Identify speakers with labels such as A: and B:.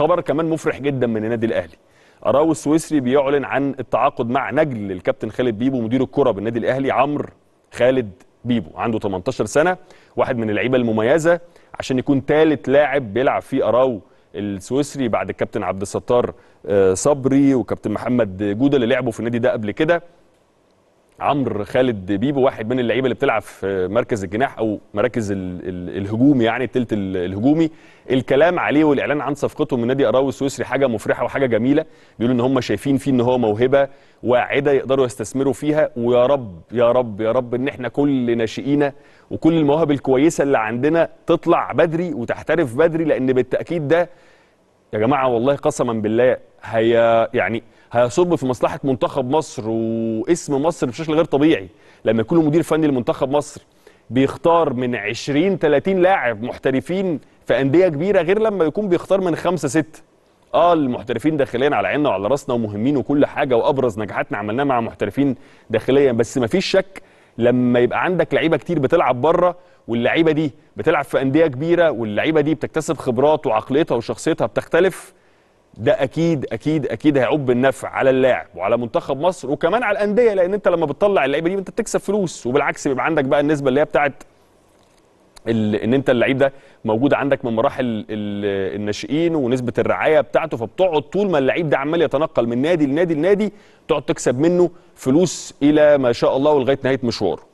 A: خبر كمان مفرح جدا من النادي الاهلي اراو السويسري بيعلن عن التعاقد مع نجل الكابتن خالد بيبو مدير الكره بالنادي الاهلي عمرو خالد بيبو عنده 18 سنه واحد من اللعيبه المميزه عشان يكون ثالث لاعب بيلعب في اراو السويسري بعد الكابتن عبد الستار آه، صبري وكابتن محمد جوده اللي لعبوا في النادي ده قبل كده عمرو خالد بيبو واحد من اللعيبه اللي بتلعب في مركز الجناح او مراكز الهجوم يعني التلت الهجومي الكلام عليه والاعلان عن صفقته من نادي اراوي السويسري حاجه مفرحه وحاجه جميله بيقولوا ان هم شايفين فيه ان هو موهبه واعده يقدروا يستثمروا فيها ويا رب يا رب يا رب ان احنا كل ناشئينا وكل المواهب الكويسه اللي عندنا تطلع بدري وتحترف بدري لان بالتاكيد ده يا جماعه والله قسما بالله هي يعني هيصب في مصلحه منتخب مصر واسم مصر بشكل غير طبيعي لما يكون مدير فني لمنتخب مصر بيختار من 20 30 لاعب محترفين في انديه كبيره غير لما يكون بيختار من خمسه سته اه المحترفين داخليا على عيننا وعلى راسنا ومهمين وكل حاجه وابرز نجاحاتنا عملناها مع محترفين داخليا بس مفيش شك لما يبقى عندك لعيبه كتير بتلعب بره واللعيبه دي بتلعب في انديه كبيره واللعيبه دي بتكتسب خبرات وعقليتها وشخصيتها بتختلف ده اكيد اكيد اكيد هيعود بالنفع على اللاعب وعلى منتخب مصر وكمان على الانديه لان انت لما بتطلع اللعيبه دي انت بتكسب فلوس وبالعكس بيبقى عندك بقى النسبه اللي هي بتاعت ان انت اللعيب ده موجود عندك من مراحل الناشئين ونسبه الرعايه بتاعته فبتقعد طول ما اللعيب ده عمال يتنقل من نادي لنادي لنادي تقعد تكسب منه فلوس الى ما شاء الله ولغايه نهايه مشواره